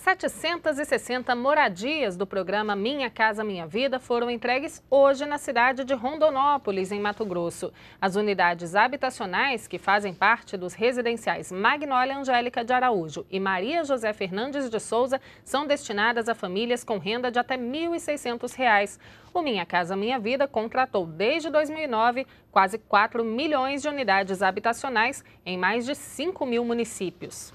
760 moradias do programa Minha Casa Minha Vida foram entregues hoje na cidade de Rondonópolis, em Mato Grosso. As unidades habitacionais, que fazem parte dos residenciais Magnólia Angélica de Araújo e Maria José Fernandes de Souza, são destinadas a famílias com renda de até R$ 1.600. O Minha Casa Minha Vida contratou desde 2009 quase 4 milhões de unidades habitacionais em mais de 5 mil municípios.